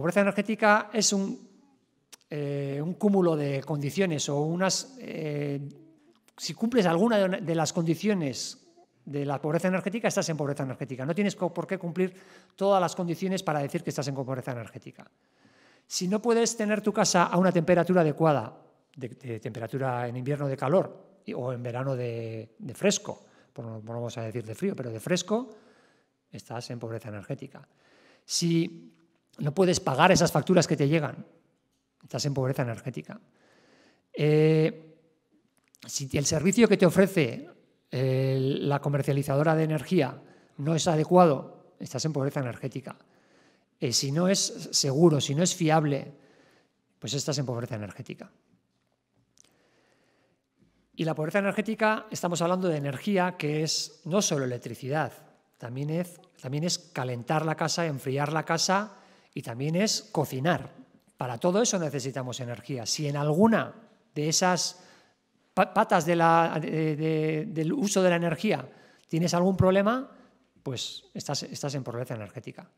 pobreza energética es un, eh, un cúmulo de condiciones o unas... Eh, si cumples alguna de las condiciones de la pobreza energética, estás en pobreza energética. No tienes por qué cumplir todas las condiciones para decir que estás en pobreza energética. Si no puedes tener tu casa a una temperatura adecuada, de, temperatura en invierno de calor o en verano de, fresco, no, vamos a decir de frío, pero de fresco, estás en pobreza energética. Si no puedes pagar esas facturas que te llegan. Estás en pobreza energética. Eh, si el servicio que te ofrece la comercializadora de energía no es adecuado, estás en pobreza energética. Eh, si no es seguro, si no es fiable, pues estás en pobreza energética. Y la pobreza energética, estamos hablando de energía que es no solo electricidad, también es, también es calentar la casa, enfriar la casa, y también es cocinar. Para todo eso necesitamos energía. Si en alguna de esas patas del uso de la energía tienes algún problema, pues estás en pobreza energética.